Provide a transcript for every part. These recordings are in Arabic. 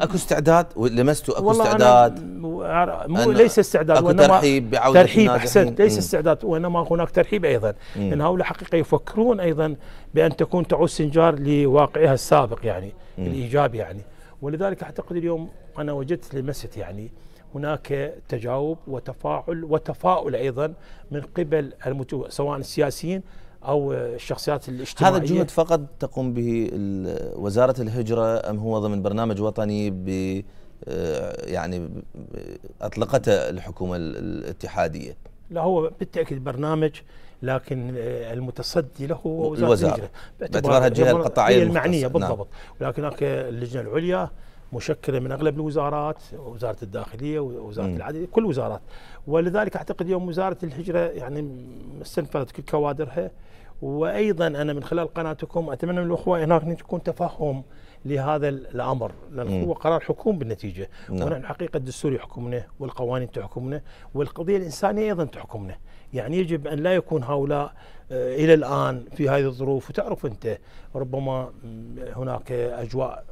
اكو استعداد لمسته اكو والله استعداد أنا مو أنا ليس استعداد أكو ترحيب بعوده ترحيب احسنت ليس استعداد وانما هناك ترحيب ايضا مم. ان هؤلاء حقيقه يفكرون ايضا بان تكون تعود سنجار لواقعها السابق يعني مم. الايجابي يعني ولذلك اعتقد اليوم انا وجدت لمست يعني هناك تجاوب وتفاعل وتفاؤل ايضا من قبل سواء السياسيين او الشخصيات الاجتماعيه هذا الجهد فقط تقوم به وزاره الهجره ام هو ضمن برنامج وطني ب آه، يعني اطلقته الحكومه الاتحاديه لا هو بالتاكيد برنامج لكن المتصدي له هو وزاره الهجره باعتبارها الجهه القطاعيه المعنيه نعم. بالضبط نعم. ولكن هناك اللجنه العليا مشكله من اغلب الوزارات وزاره الداخليه ووزاره العدل كل وزارات ولذلك اعتقد يوم وزاره الهجره يعني استنفذت كل كوادرها وايضا انا من خلال قناتكم اتمنى من الاخوه هناك ان تكون تفهم لهذا الامر لان هو قرار حكوم بالنتيجه نعم. ونحن حقيقه الدستور يحكمنا والقوانين تحكمنا والقضيه الانسانيه ايضا تحكمنا يعني يجب ان لا يكون هؤلاء آه، الى الان في هذه الظروف وتعرف انت ربما هناك اجواء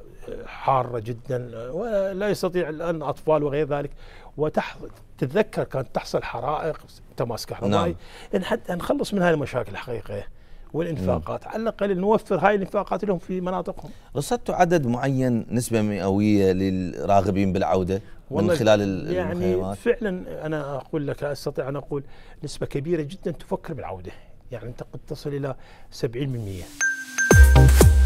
آه، حاره جدا آه، ولا يستطيع الان اطفال وغير ذلك وتتذكر كانت تحصل حرائق تماس كهربائي نعم. ان حتى نخلص من هذه المشاكل الحقيقه والانفاقات على الاقل نوفر هاي الانفاقات لهم في مناطقهم رصدتوا عدد معين نسبه مئويه للراغبين بالعوده من خلال يعني المخيمات. فعلا انا اقول لك استطيع ان اقول نسبه كبيره جدا تفكر بالعوده يعني انت قد تصل الى 70%